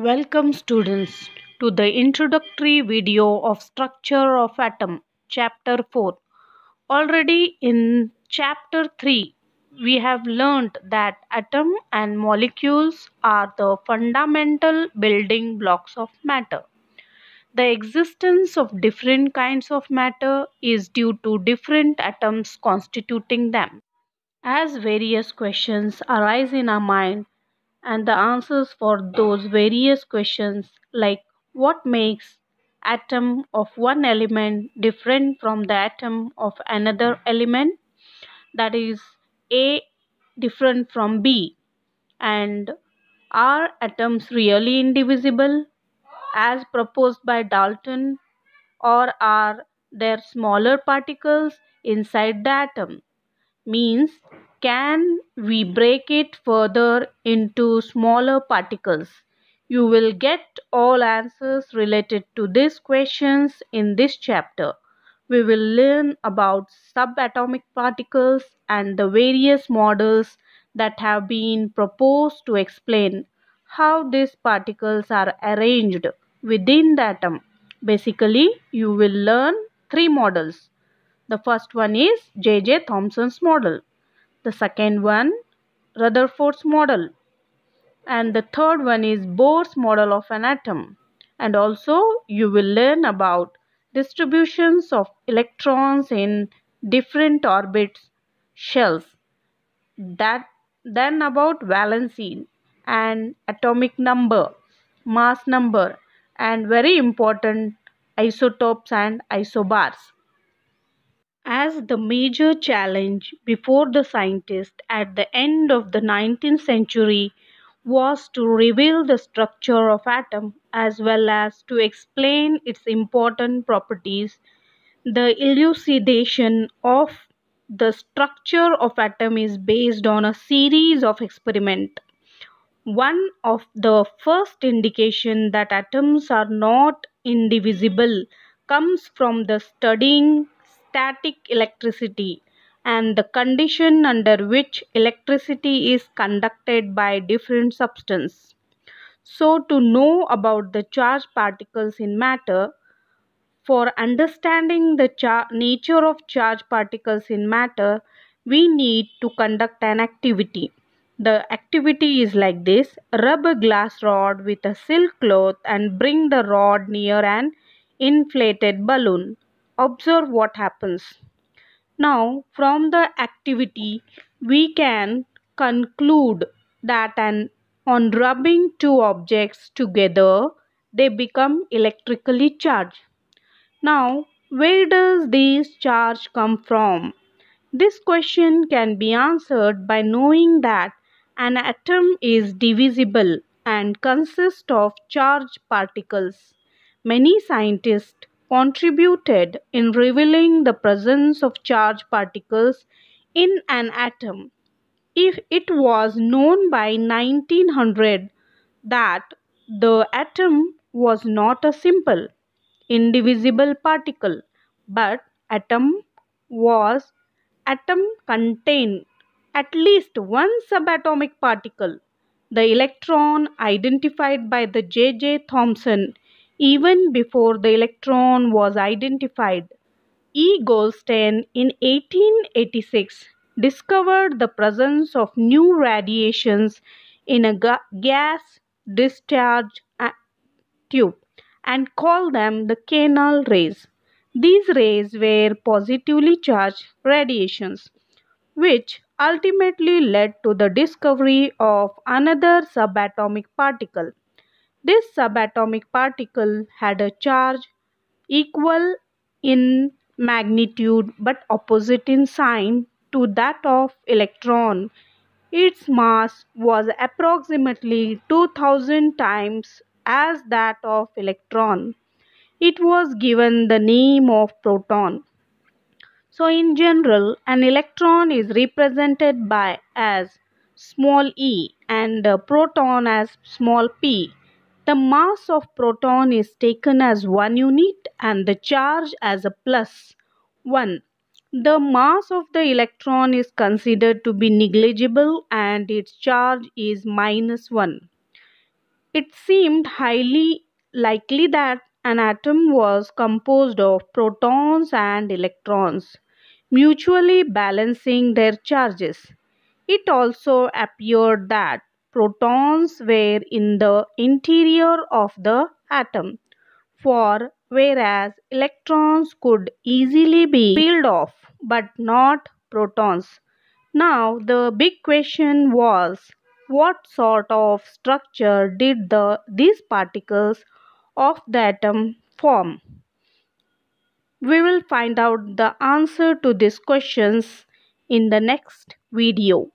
Welcome students to the introductory video of structure of atom chapter 4. Already in chapter 3 we have learned that atom and molecules are the fundamental building blocks of matter. The existence of different kinds of matter is due to different atoms constituting them. As various questions arise in our mind, and the answers for those various questions like what makes atom of one element different from the atom of another element that is A different from B and are atoms really indivisible as proposed by Dalton or are there smaller particles inside the atom means can we break it further into smaller particles? You will get all answers related to these questions in this chapter. We will learn about subatomic particles and the various models that have been proposed to explain how these particles are arranged within the atom. Basically, you will learn three models. The first one is J.J. Thomson's model. The second one, Rutherford's model. And the third one is Bohr's model of an atom. And also you will learn about distributions of electrons in different orbits shells. That then about valency and atomic number, mass number and very important isotopes and isobars as the major challenge before the scientists at the end of the 19th century was to reveal the structure of atom as well as to explain its important properties the elucidation of the structure of atom is based on a series of experiment one of the first indication that atoms are not indivisible comes from the studying static electricity and the condition under which electricity is conducted by different substance. So to know about the charge particles in matter, for understanding the nature of charge particles in matter, we need to conduct an activity. The activity is like this. Rub a glass rod with a silk cloth and bring the rod near an inflated balloon observe what happens. Now, from the activity, we can conclude that an, on rubbing two objects together, they become electrically charged. Now, where does this charge come from? This question can be answered by knowing that an atom is divisible and consists of charged particles. Many scientists contributed in revealing the presence of charged particles in an atom. If it was known by 1900 that the atom was not a simple, indivisible particle, but atom was atom contained at least one subatomic particle, the electron identified by the J.J. Thomson even before the electron was identified. E. Goldstein in 1886 discovered the presence of new radiations in a ga gas discharge tube and called them the canal rays. These rays were positively charged radiations, which ultimately led to the discovery of another subatomic particle. This subatomic particle had a charge equal in magnitude but opposite in sign to that of electron. Its mass was approximately 2000 times as that of electron. It was given the name of proton. So in general, an electron is represented by as small e and a proton as small p. The mass of proton is taken as 1 unit and the charge as a plus 1. The mass of the electron is considered to be negligible and its charge is minus 1. It seemed highly likely that an atom was composed of protons and electrons, mutually balancing their charges. It also appeared that protons were in the interior of the atom for whereas electrons could easily be peeled off but not protons. Now the big question was what sort of structure did the these particles of the atom form? We will find out the answer to these questions in the next video.